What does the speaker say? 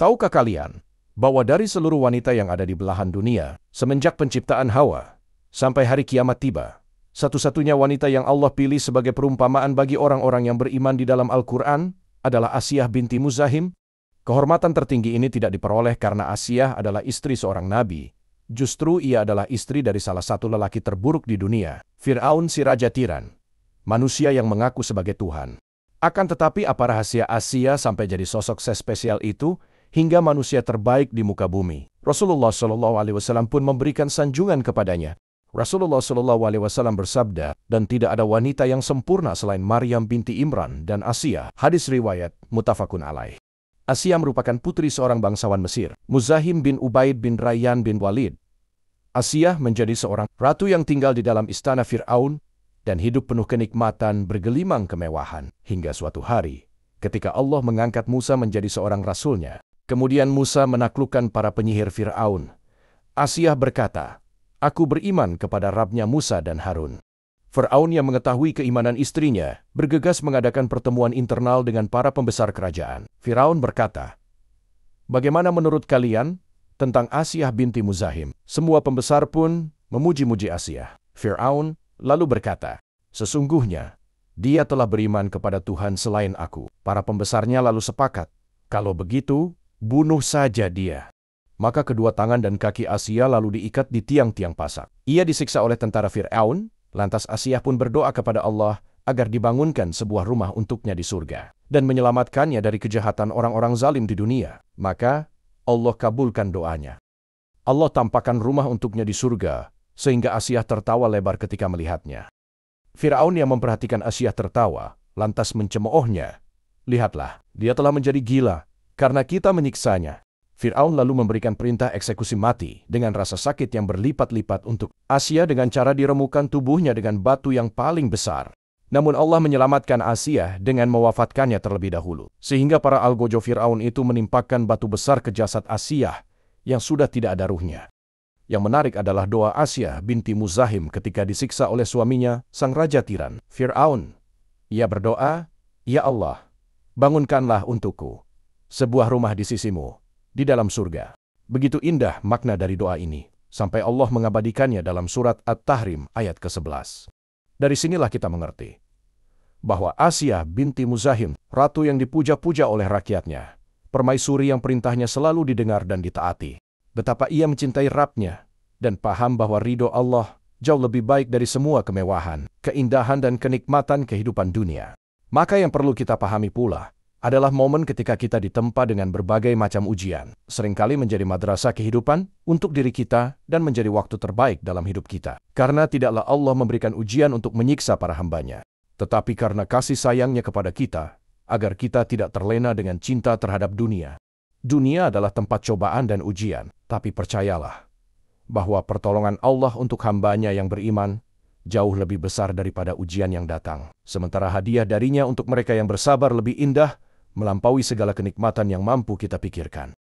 Tahukah kalian bahwa dari seluruh wanita yang ada di belahan dunia, semenjak penciptaan Hawa, sampai hari kiamat tiba, satu-satunya wanita yang Allah pilih sebagai perumpamaan bagi orang-orang yang beriman di dalam Al-Quran adalah Asiyah binti Muzahim. Kehormatan tertinggi ini tidak diperoleh karena Asiyah adalah istri seorang nabi. Justru ia adalah istri dari salah satu lelaki terburuk di dunia, Fir'aun si Raja Tiran, manusia yang mengaku sebagai Tuhan. Akan tetapi apa rahasia Asia sampai jadi sosok spesial itu hingga manusia terbaik di muka bumi. Rasulullah Shallallahu Alaihi Wasallam pun memberikan sanjungan kepadanya. Rasulullah Shallallahu Alaihi Wasallam bersabda, dan tidak ada wanita yang sempurna selain Maryam binti Imran dan Asia. Hadis riwayat mutafakun alaih. Asia merupakan putri seorang bangsawan Mesir, Muzahim bin Ubaid bin Rayyan bin Walid. Asia menjadi seorang ratu yang tinggal di dalam istana Fir'aun dan hidup penuh kenikmatan bergelimang kemewahan. Hingga suatu hari, ketika Allah mengangkat Musa menjadi seorang rasulnya, Kemudian Musa menaklukkan para penyihir Fir'aun. Asiyah berkata, Aku beriman kepada Rabnya Musa dan Harun. Fir'aun yang mengetahui keimanan istrinya, bergegas mengadakan pertemuan internal dengan para pembesar kerajaan. Fir'aun berkata, Bagaimana menurut kalian tentang Asiyah binti Muzahim? Semua pembesar pun memuji-muji Asiyah. Fir'aun lalu berkata, Sesungguhnya, dia telah beriman kepada Tuhan selain aku. Para pembesarnya lalu sepakat, kalau begitu, Bunuh saja dia. Maka kedua tangan dan kaki Asia lalu diikat di tiang-tiang pasak. Ia disiksa oleh tentara Fir'aun, lantas Asia pun berdoa kepada Allah agar dibangunkan sebuah rumah untuknya di surga dan menyelamatkannya dari kejahatan orang-orang zalim di dunia. Maka Allah kabulkan doanya. Allah tampakkan rumah untuknya di surga, sehingga Asia tertawa lebar ketika melihatnya. Firaun yang memperhatikan Asia tertawa, lantas mencemoohnya. Lihatlah, dia telah menjadi gila, karena kita menyiksanya. Fir'aun lalu memberikan perintah eksekusi mati dengan rasa sakit yang berlipat-lipat untuk Asia dengan cara diremukan tubuhnya dengan batu yang paling besar. Namun Allah menyelamatkan Asia dengan mewafatkannya terlebih dahulu. Sehingga para algojo Fir'aun itu menimpakan batu besar ke jasad Asia yang sudah tidak ada ruhnya. Yang menarik adalah doa Asia binti Muzahim ketika disiksa oleh suaminya, sang Raja Tiran, Fir'aun. Ia berdoa, Ya Allah, bangunkanlah untukku sebuah rumah di sisimu, di dalam surga. Begitu indah makna dari doa ini, sampai Allah mengabadikannya dalam surat At-Tahrim ayat ke-11. Dari sinilah kita mengerti bahwa Asia binti Muzahim, ratu yang dipuja-puja oleh rakyatnya, permaisuri yang perintahnya selalu didengar dan ditaati. Betapa ia mencintai rapnya, dan paham bahwa ridho Allah jauh lebih baik dari semua kemewahan, keindahan dan kenikmatan kehidupan dunia. Maka yang perlu kita pahami pula, adalah momen ketika kita ditempa dengan berbagai macam ujian, seringkali menjadi madrasah kehidupan untuk diri kita dan menjadi waktu terbaik dalam hidup kita. Karena tidaklah Allah memberikan ujian untuk menyiksa para hambanya, tetapi karena kasih sayangnya kepada kita, agar kita tidak terlena dengan cinta terhadap dunia. Dunia adalah tempat cobaan dan ujian, tapi percayalah bahwa pertolongan Allah untuk hambanya yang beriman jauh lebih besar daripada ujian yang datang. Sementara hadiah darinya untuk mereka yang bersabar lebih indah melampaui segala kenikmatan yang mampu kita pikirkan.